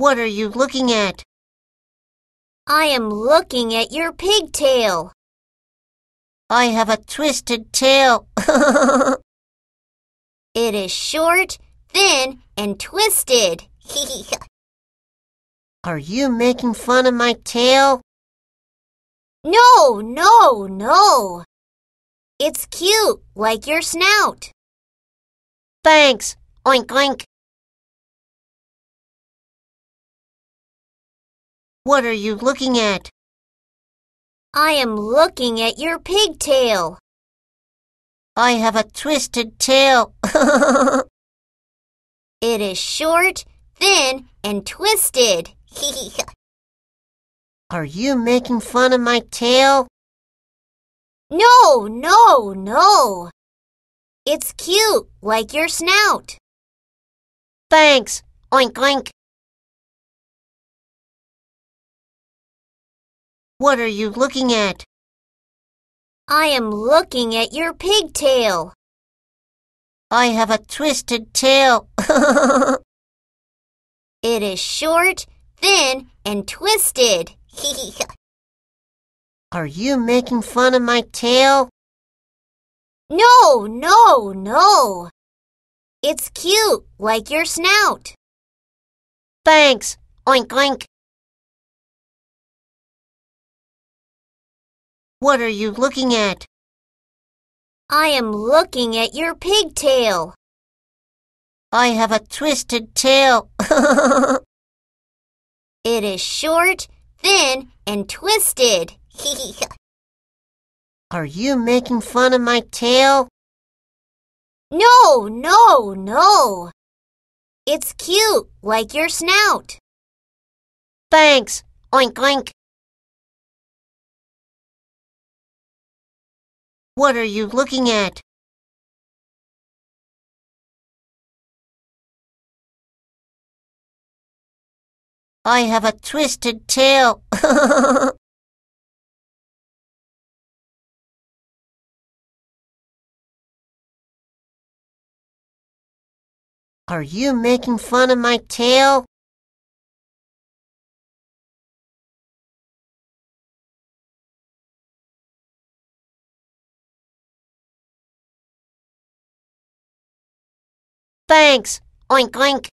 What are you looking at? I am looking at your pigtail. I have a twisted tail. it is short, thin, and twisted. are you making fun of my tail? No, no, no. It's cute, like your snout. Thanks. Oink, oink. What are you looking at? I am looking at your pigtail. I have a twisted tail. it is short, thin, and twisted. are you making fun of my tail? No, no, no. It's cute, like your snout. Thanks. Oink, oink. What are you looking at? I am looking at your pigtail. I have a twisted tail. it is short, thin, and twisted. are you making fun of my tail? No, no, no. It's cute, like your snout. Thanks. Oink, oink. What are you looking at? I am looking at your pigtail. I have a twisted tail. it is short, thin, and twisted. are you making fun of my tail? No, no, no. It's cute, like your snout. Thanks. Oink, oink. What are you looking at? I have a twisted tail. Are you making fun of my tail? Thanks. Oink, oink.